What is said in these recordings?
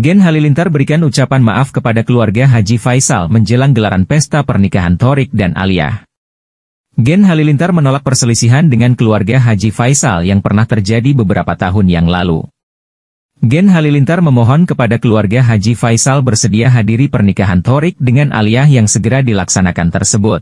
Gen Halilintar berikan ucapan maaf kepada keluarga Haji Faisal menjelang gelaran pesta pernikahan Torik dan Alia. Gen Halilintar menolak perselisihan dengan keluarga Haji Faisal yang pernah terjadi beberapa tahun yang lalu. Gen Halilintar memohon kepada keluarga Haji Faisal bersedia hadiri pernikahan Torik dengan Alia yang segera dilaksanakan tersebut.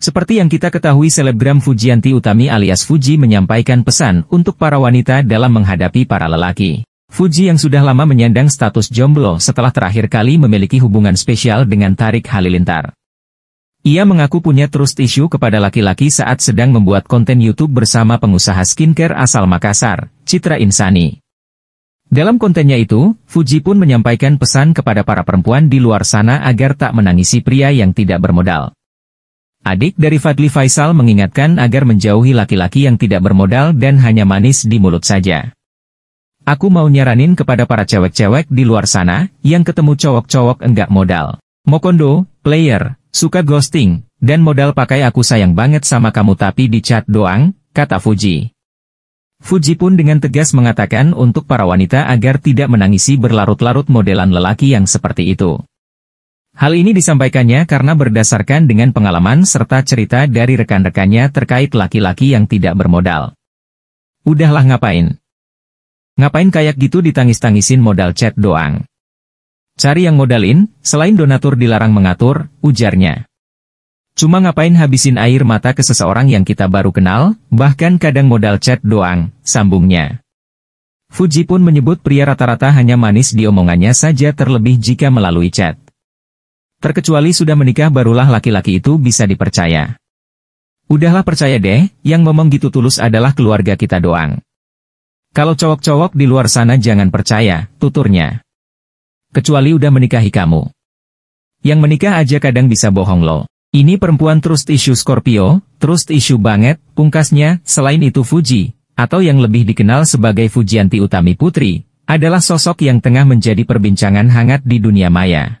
Seperti yang kita ketahui selebgram Fujianti Utami alias Fuji menyampaikan pesan untuk para wanita dalam menghadapi para lelaki. Fuji yang sudah lama menyandang status jomblo setelah terakhir kali memiliki hubungan spesial dengan Tarik Halilintar. Ia mengaku punya trust issue kepada laki-laki saat sedang membuat konten YouTube bersama pengusaha skincare asal Makassar, Citra Insani. Dalam kontennya itu, Fuji pun menyampaikan pesan kepada para perempuan di luar sana agar tak menangisi pria yang tidak bermodal. Adik dari Fadli Faisal mengingatkan agar menjauhi laki-laki yang tidak bermodal dan hanya manis di mulut saja. Aku mau nyaranin kepada para cewek-cewek di luar sana, yang ketemu cowok-cowok enggak modal. Mokondo, player, suka ghosting, dan modal pakai aku sayang banget sama kamu tapi di chat doang, kata Fuji. Fuji pun dengan tegas mengatakan untuk para wanita agar tidak menangisi berlarut-larut modelan lelaki yang seperti itu. Hal ini disampaikannya karena berdasarkan dengan pengalaman serta cerita dari rekan-rekannya terkait laki-laki yang tidak bermodal. Udahlah ngapain, Ngapain kayak gitu ditangis-tangisin modal chat doang. Cari yang modalin, selain donatur dilarang mengatur, ujarnya. Cuma ngapain habisin air mata ke seseorang yang kita baru kenal, bahkan kadang modal chat doang, sambungnya. Fuji pun menyebut pria rata-rata hanya manis di omongannya saja terlebih jika melalui chat. Terkecuali sudah menikah barulah laki-laki itu bisa dipercaya. Udahlah percaya deh, yang ngomong gitu tulus adalah keluarga kita doang. Kalau cowok-cowok di luar sana jangan percaya, tuturnya. Kecuali udah menikahi kamu. Yang menikah aja kadang bisa bohong loh. Ini perempuan trust issue Scorpio, trust issue banget, pungkasnya, selain itu Fuji, atau yang lebih dikenal sebagai Fujianti Utami Putri, adalah sosok yang tengah menjadi perbincangan hangat di dunia maya.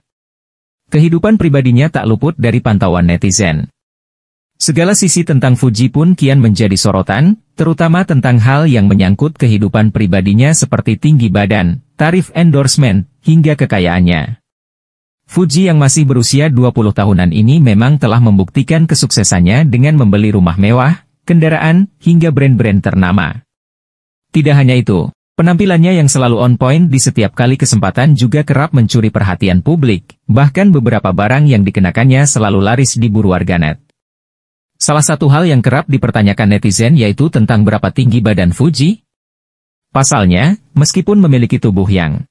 Kehidupan pribadinya tak luput dari pantauan netizen. Segala sisi tentang Fuji pun kian menjadi sorotan, terutama tentang hal yang menyangkut kehidupan pribadinya seperti tinggi badan, tarif endorsement, hingga kekayaannya. Fuji yang masih berusia 20 tahunan ini memang telah membuktikan kesuksesannya dengan membeli rumah mewah, kendaraan, hingga brand-brand ternama. Tidak hanya itu, penampilannya yang selalu on point di setiap kali kesempatan juga kerap mencuri perhatian publik, bahkan beberapa barang yang dikenakannya selalu laris di buru warganet. Salah satu hal yang kerap dipertanyakan netizen yaitu tentang berapa tinggi badan Fuji. Pasalnya, meskipun memiliki tubuh yang